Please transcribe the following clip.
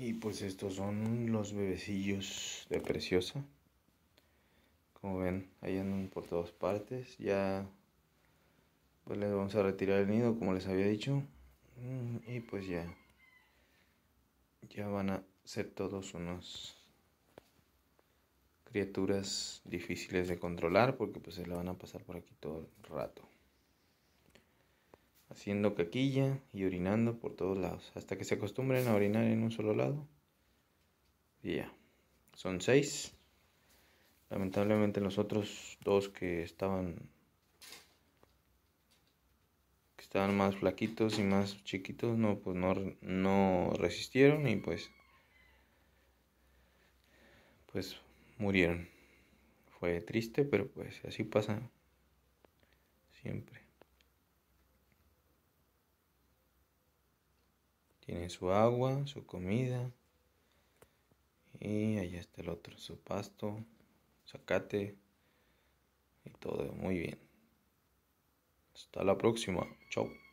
Y pues estos son los bebecillos de Preciosa. Como ven, ahí andan por todas partes. Ya pues les vamos a retirar el nido, como les había dicho. Mm, y pues ya. Ya van a ser todos unos criaturas difíciles de controlar porque pues se la van a pasar por aquí todo el rato haciendo caquilla y orinando por todos lados, hasta que se acostumbren a orinar en un solo lado. Y ya, son seis. Lamentablemente los otros dos que estaban que estaban más flaquitos y más chiquitos, no pues no, resistieron y pues pues murieron. Fue triste, pero pues así pasa siempre. su agua, su comida. Y ahí está el otro, su pasto, zacate y todo muy bien. Hasta la próxima. Chao.